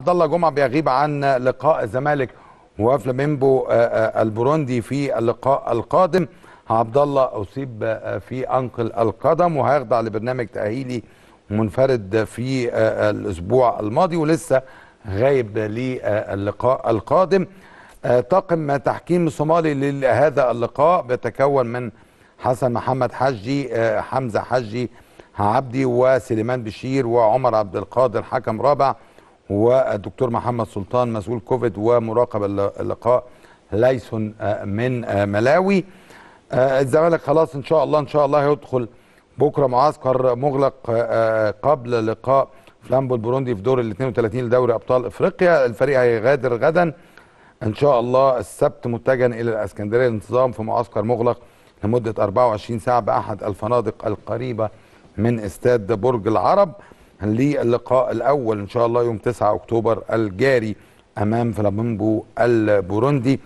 عبد الله جمعه بيغيب عن لقاء الزمالك وفلامينبو آه، آه، البوروندي في اللقاء القادم عبد الله اصيب آه، في انقل القدم وهيخضع لبرنامج تاهيلي منفرد في الاسبوع الماضي ولسه غايب للقاء القادم طاقم تحكيم صومالي لهذا اللقاء بيتكون من حسن محمد حجي حمزه حجي عبدي وسليمان بشير وعمر عبد القادر حكم رابع والدكتور محمد سلطان مسؤول كوفيد ومراقب اللقاء ليسون آه، من آه، ملاوي آه، الزمالك خلاص ان شاء الله ان شاء الله هيدخل بكره معسكر مغلق قبل لقاء فلامبو البروندي في دور ال 32 لدوري ابطال افريقيا الفريق هيغادر غدا ان شاء الله السبت متجها الى الاسكندريه للانتظام في معسكر مغلق لمده 24 ساعه باحد الفنادق القريبه من استاد برج العرب للقاء الأول إن شاء الله يوم 9 أكتوبر الجاري أمام فلامينجو البوروندي